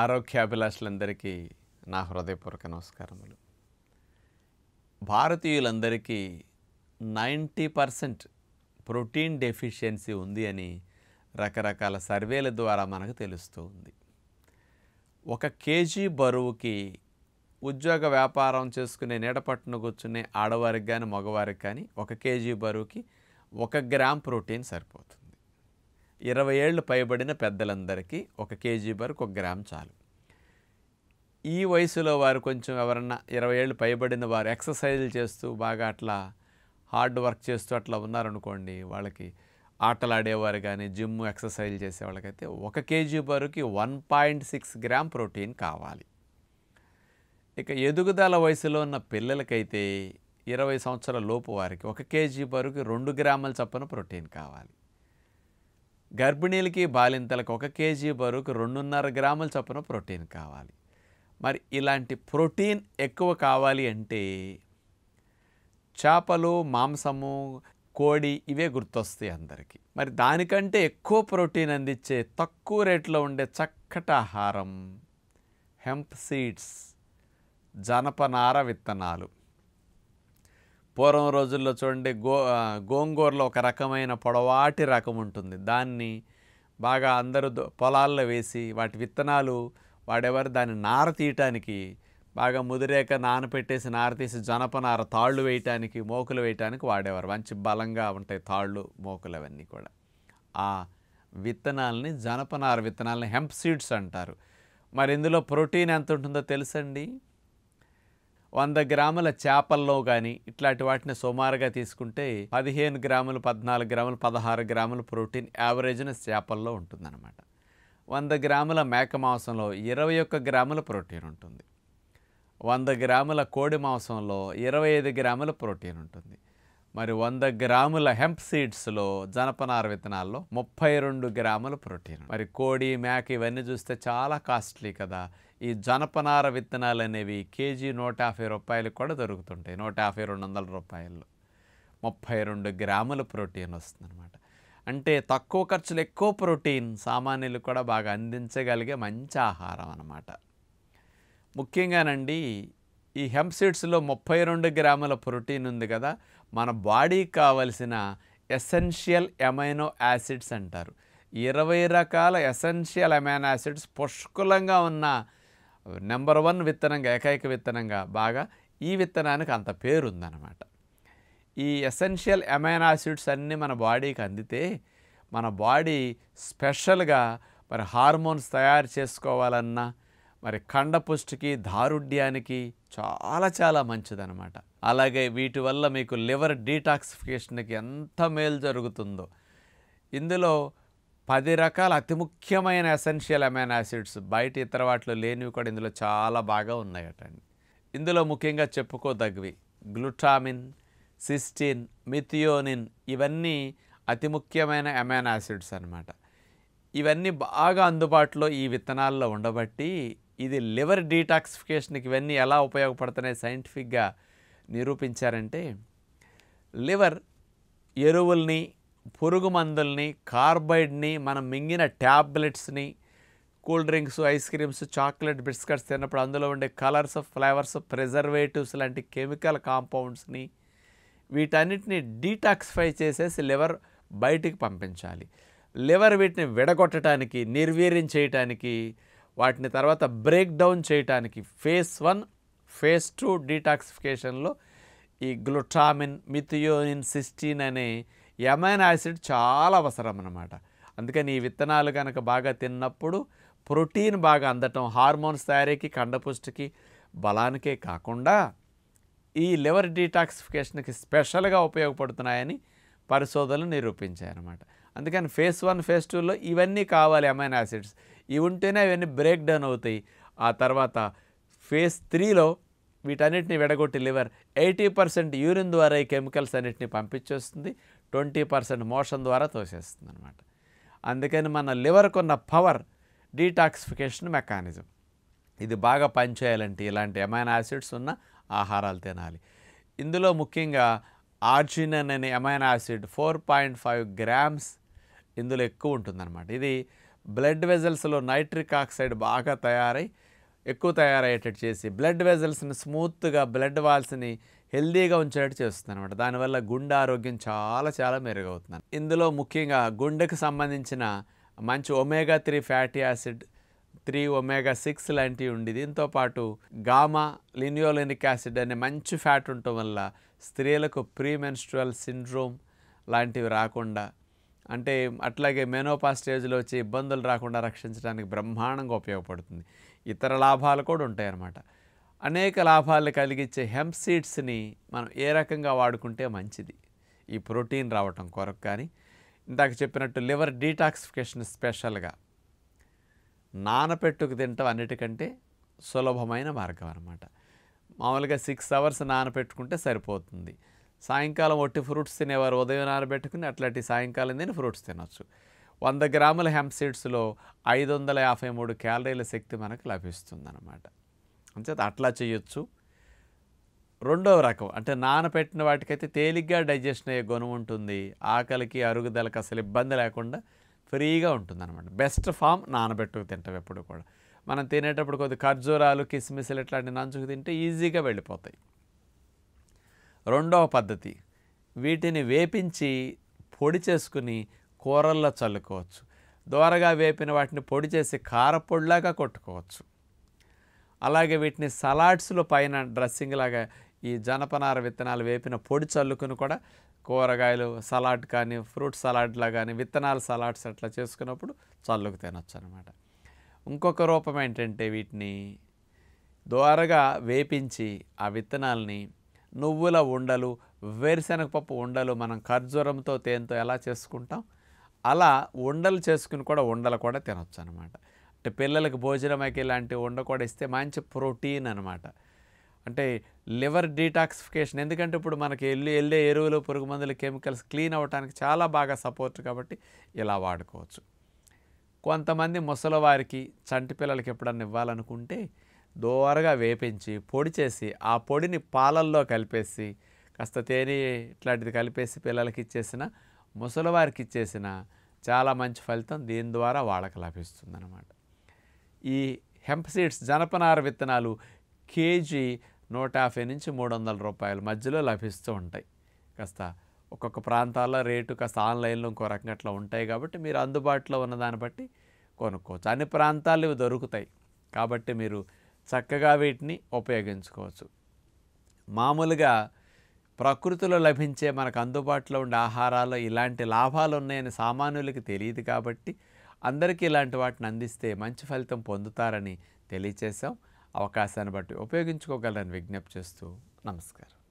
ఆరోగ్యాభిలాషులందరికీ నా హృదయపూర్వక నమస్కారములు భారతీయులందరికీ నైంటీ పర్సెంట్ ప్రోటీన్ డెఫిషియన్సీ ఉంది అని రకరకాల సర్వేల ద్వారా మనకు తెలుస్తూ ఉంది ఒక కేజీ బరువుకి ఉద్యోగ వ్యాపారం చేసుకునే నీడపట్టును కూర్చునే ఆడవారికి కానీ మగవారికి కానీ ఒక కేజీ బరువుకి ఒక గ్రామ్ ప్రోటీన్ సరిపోతుంది ఇరవై ఏళ్ళు పైబడిన పెద్దలందరికీ ఒక కేజీ వరకు ఒక గ్రామ్ చాలు ఈ వయసులో వారు కొంచెం ఎవరన్నా ఇరవై ఏళ్ళు పైబడిన వారు ఎక్సర్సైజులు చేస్తూ బాగా అట్లా హార్డ్ వర్క్ చేస్తూ అట్లా ఉన్నారనుకోండి వాళ్ళకి ఆటలాడేవారు కానీ జిమ్ ఎక్సర్సైజ్ చేసే వాళ్ళకైతే ఒక కేజీ బరువుకి one point six gram protein కావాలి ఇక ఎదుగుదల వయసులో ఉన్న పిల్లలకైతే ఇరవై సంవత్సరాల లోపు వారికి ఒక కేజీ బరువుకి రెండు గ్రాముల చప్పున ప్రోటీన్ కావాలి గర్భిణీలకి బాలింతలకు ఒక కేజీ బరువుకు రెండున్నర గ్రాముల చొప్పున ప్రోటీన్ కావాలి మరి ఇలాంటి ప్రోటీన్ ఎక్కువ కావాలి అంటే చేపలు మాంసము కోడి ఇవే గుర్తొస్తాయి అందరికీ మరి దానికంటే ఎక్కువ ప్రోటీన్ అందించే తక్కువ రేట్లో ఉండే చక్కటి ఆహారం హెంప్ సీడ్స్ జనపనార విత్తనాలు పూర్వం రోజుల్లో చూడండి గో గోంగూరలో ఒక రకమైన పొడవాటి రకం ఉంటుంది దాన్ని బాగా అందరూ పొలాల్లో వేసి వాటి విత్తనాలు వాడెవరు దాన్ని నార తీయటానికి బాగా ముదిరేక నానపెట్టేసి తీసి జనపనార తాళ్ళు వేయటానికి మోకులు వేయటానికి వాడేవారు మంచి బలంగా ఉంటాయి తాళ్ళు మోకులు అవన్నీ కూడా ఆ విత్తనాలని జనపనార విత్తనాలని హెంప్ సీడ్స్ అంటారు మరి ఇందులో ప్రోటీన్ ఎంత ఉంటుందో తెలుసండి వంద గ్రాముల చేపల్లో కానీ ఇట్లాంటి వాటిని సుమారుగా తీసుకుంటే పదిహేను గ్రాములు పద్నాలుగు గ్రాములు పదహారు గ్రాముల ప్రోటీన్ యావరేజ్న చేపల్లో ఉంటుందన్నమాట వంద గ్రాముల మేక మాంసంలో ఇరవై ఒక్క గ్రాముల ప్రోటీన్ ఉంటుంది వంద గ్రాముల కోడి మాంసంలో ఇరవై ఐదు గ్రాముల ప్రోటీన్ ఉంటుంది మరి వంద గ్రాముల హెంప్ సీడ్స్లో జనపనార విత్తనాల్లో ముప్పై రెండు గ్రాముల ప్రోటీన్ మరి కోడి మేక ఇవన్నీ చూస్తే చాలా కాస్ట్లీ కదా ఈ జనపనార విత్తనాలు అనేవి కేజీ నూట యాభై రూపాయలకు కూడా దొరుకుతుంటాయి నూట యాభై రెండు వందల రూపాయలు ముప్పై రెండు గ్రాముల ప్రోటీన్ వస్తుందన్నమాట అంటే తక్కువ ఖర్చులు ఎక్కువ ప్రోటీన్ సామాన్యులు కూడా బాగా అందించగలిగే మంచి ఆహారం అన్నమాట ముఖ్యంగానండి ఈ హెంప్ సీడ్స్లో ముప్పై రెండు గ్రాముల ప్రోటీన్ ఉంది కదా మన బాడీకి కావలసిన ఎసెన్షియల్ ఎమైనో యాసిడ్స్ అంటారు ఇరవై రకాల ఎసెన్షియల్ అమైనో యాసిడ్స్ పుష్కలంగా ఉన్న నెంబర్ వన్ విత్తనంగా ఏకైక విత్తనంగా బాగా ఈ విత్తనానికి అంత పేరు ఉందన్నమాట ఈ ఎసెన్షియల్ అమైనో యాసిడ్స్ అన్నీ మన బాడీకి అందితే మన బాడీ స్పెషల్గా మరి హార్మోన్స్ తయారు చేసుకోవాలన్నా మరి కండపుష్టికి దారుఢ్యానికి చాలా చాలా మంచిదనమాట అలాగే వీటి వల్ల మీకు లివర్ డీటాక్సిఫికేషన్కి ఎంత మేలు జరుగుతుందో ఇందులో పది రకాల అతి ముఖ్యమైన ఎసెన్షియల్ అమైనో యాసిడ్స్ బయట ఇతర వాటిలో లేనివి కూడా ఇందులో చాలా బాగా ఉన్నాయట అండి ఇందులో ముఖ్యంగా చెప్పుకోదగ్గవి గ్లుటామిన్ సిస్టిన్ మిథియోనిన్ ఇవన్నీ అతి ముఖ్యమైన అమైనో యాసిడ్స్ అనమాట ఇవన్నీ బాగా అందుబాటులో ఈ విత్తనాల్లో ఉండబట్టి ఇది లివర్ డీటాక్సిఫికేషన్కి ఇవన్నీ ఎలా ఉపయోగపడుతున్నాయి సైంటిఫిక్గా నిరూపించారంటే లివర్ ఎరువుల్ని పురుగు మందుల్ని కార్బైడ్ని మనం మింగిన ట్యాబ్లెట్స్ని cool drinks ice creams chocolate biscuits తిన్నప్పుడు అందులో ఉండే కలర్స్ ఫ్లేవర్స్ ప్రిజర్వేటివ్స్ లాంటి కెమికల్ కాంపౌండ్స్ని వీటన్నిటిని డీటాక్సిఫై చేసేసి లివర్ బయటికి పంపించాలి లివర్ వీటిని విడగొట్టడానికి నిర్వీర్యం చేయటానికి వాటిని తర్వాత బ్రేక్ డౌన్ చేయటానికి ఫేస్ వన్ ఫేస్ టూ డీటాక్సిఫికేషన్లో ఈ గ్లుటామిన్ మిథియోనిన్ సిస్టీన్ అనే ఎమైన్ యాసిడ్ చాలా అవసరం అనమాట అందుకని ఈ విత్తనాలు కనుక బాగా తిన్నప్పుడు ప్రోటీన్ బాగా అందటం హార్మోన్స్ తయారీకి కండపుష్టికి బలానికే కాకుండా ఈ లివర్ డీటాక్సిఫికేషన్కి స్పెషల్గా ఉపయోగపడుతున్నాయని పరిశోధనలు అనమాట అందుకని ఫేస్ వన్ ఫేస్ టూలో ఇవన్నీ కావాలి అమైన్ యాసిడ్స్ ఇవి ఉంటేనే అవన్నీ బ్రేక్ డౌన్ అవుతాయి ఆ తర్వాత ఫేజ్ త్రీలో వీటన్నిటిని విడగొట్టి లివర్ ఎయిటీ పర్సెంట్ యూరిన్ ద్వారా ఈ కెమికల్స్ అన్నిటిని పంపించేస్తుంది ట్వంటీ పర్సెంట్ మోషన్ ద్వారా తోసేస్తుంది అనమాట అందుకని మన లివర్కు ఉన్న పవర్ డీటాక్సిఫికేషన్ మెకానిజం ఇది బాగా పనిచేయాలంటే ఇలాంటి ఎమైన్ యాసిడ్స్ ఉన్న ఆహారాలు తినాలి ఇందులో ముఖ్యంగా ఆర్జినన్ అనే amino acid four point five grams ఇందులో ఎక్కువ ఉంటుందన్నమాట ఇది బ్లడ్ వెజల్స్లో నైట్రిక్ ఆక్సైడ్ బాగా తయారై ఎక్కువ తయారయ్యేటట్టు చేసి బ్లడ్ వెజల్స్ని స్మూత్గా బ్లడ్ వాల్స్ని హెల్దీగా ఉంచేటట్టు చేస్తుంది అనమాట దానివల్ల గుండె ఆరోగ్యం చాలా చాలా మెరుగవుతుంది ఇందులో ముఖ్యంగా గుండెకు సంబంధించిన మంచి omega three fatty acid three omega six లాంటివి ఉండి దీంతో పాటు గామా లినియోలినిక్ యాసిడ్ అనే మంచి ఫ్యాట్ ఉండటం వల్ల స్త్రీలకు ప్రీమెన్స్ట్రువల్ సిండ్రోమ్ లాంటివి రాకుండా అంటే అట్లాగే మెనోపా స్టేజ్లో వచ్చే ఇబ్బందులు రాకుండా రక్షించడానికి బ్రహ్మాండంగా ఉపయోగపడుతుంది ఇతర లాభాలు కూడా ఉంటాయన్నమాట అనేక లాభాలు కలిగించే హెంప్ సీడ్స్ని మనం ఏ రకంగా వాడుకుంటే మంచిది ఈ ప్రోటీన్ రావటం కొరకు కానీ ఇందాక చెప్పినట్టు లివర్ డీటాక్సిఫికేషన్ స్పెషల్గా నానపెట్టుకు తింటాం అన్నిటికంటే సులభమైన మార్గం అనమాట మామూలుగా సిక్స్ అవర్స్ నానపెట్టుకుంటే సరిపోతుంది సాయంకాలం ఒట్టి ఫ్రూట్స్ తినేవారు ఉదయం నానబెట్టుకుని అట్లాంటి సాయంకాలం తిని ఫ్రూట్స్ తినొచ్చు వంద గ్రాముల హెంప్ సీడ్స్లో ఐదు వందల యాభై మూడు క్యాలరీల శక్తి మనకు లభిస్తుందన్నమాట అంచేత అట్లా చేయొచ్చు రెండవ రకం అంటే నానపెట్టిన వాటికైతే తేలిగ్గా డైజెషన్ అయ్యే గుణం ఉంటుంది ఆకలికి అరుగుదలకి అసలు ఇబ్బంది లేకుండా ఫ్రీగా ఉంటుందన్నమాట బెస్ట్ ఫామ్ నానబెట్టుకు తింటాం ఎప్పుడు కూడా మనం తినేటప్పుడు కొద్ది ఖర్జూరాలు కిస్మిస్లు ఇట్లాంటి నంచుకు తింటే ఈజీగా వెళ్ళిపోతాయి రెండవ పద్ధతి వీటిని వేపించి పొడి చేసుకుని కూరల్లో చల్లుకోవచ్చు దోరగా వేపిన వాటిని పొడి చేసి కారపొడిలాగా కొట్టుకోవచ్చు అలాగే వీటిని సలాడ్స్లో పైన డ్రెస్సింగ్ లాగా ఈ జనపనార విత్తనాలు వేపిన పొడి చల్లుకుని కూడా కూరగాయలు సలాడ్ కానీ ఫ్రూట్ సలాడ్లా కానీ విత్తనాల సలాడ్స్ అట్లా చేసుకున్నప్పుడు చల్లుకు తినొచ్చు అనమాట ఇంకొక రూపం ఏంటంటే వీటిని దోరగా వేపించి ఆ విత్తనాలని నువ్వుల ఉండలు వేరుశనగపప్పు పప్పు ఉండలు మనం ఖర్జూరంతో తేనెతో ఎలా చేసుకుంటాం అలా ఉండలు చేసుకుని కూడా ఉండలు కూడా తినొచ్చు అనమాట అంటే పిల్లలకు భోజనమైకి ఇలాంటి ఉండ కూడా ఇస్తే మంచి ప్రోటీన్ అనమాట అంటే లివర్ డీటాక్సిఫికేషన్ ఎందుకంటే ఇప్పుడు మనకి వెళ్ళి వెళ్ళే ఎరువులు పురుగు మందులు కెమికల్స్ క్లీన్ అవ్వడానికి చాలా బాగా సపోర్ట్ కాబట్టి ఇలా వాడుకోవచ్చు కొంతమంది ముసలివారికి చంటి పిల్లలకి ఎప్పుడన్నా ఇవ్వాలనుకుంటే దోరగా వేపించి పొడి చేసి ఆ పొడిని పాలల్లో కలిపేసి కాస్త తేనె ఇట్లాంటిది కలిపేసి పిల్లలకి ఇచ్చేసిన ముసలివారికి ఇచ్చేసిన చాలా మంచి ఫలితం దీని ద్వారా వాళ్ళకి లభిస్తుందన్నమాట ఈ హెంప్ సీడ్స్ జనపనార విత్తనాలు కేజీ నూట యాభై నుంచి మూడు వందల రూపాయల మధ్యలో లభిస్తూ ఉంటాయి కాస్త ఒక్కొక్క ప్రాంతాల్లో రేటు కాస్త ఆన్లైన్లో ఇంకో రకంగా అట్లా ఉంటాయి కాబట్టి మీరు అందుబాటులో ఉన్న దాన్ని బట్టి కొనుక్కోవచ్చు అన్ని ప్రాంతాలు ఇవి దొరుకుతాయి కాబట్టి మీరు చక్కగా వీటిని ఉపయోగించుకోవచ్చు మామూలుగా ప్రకృతిలో లభించే మనకు అందుబాటులో ఉండే ఆహారాలు ఇలాంటి లాభాలు ఉన్నాయని సామాన్యులకి తెలియదు కాబట్టి అందరికీ ఇలాంటి వాటిని అందిస్తే మంచి ఫలితం పొందుతారని తెలియచేసాం అవకాశాన్ని బట్టి ఉపయోగించుకోగలరని విజ్ఞప్తి చేస్తూ నమస్కారం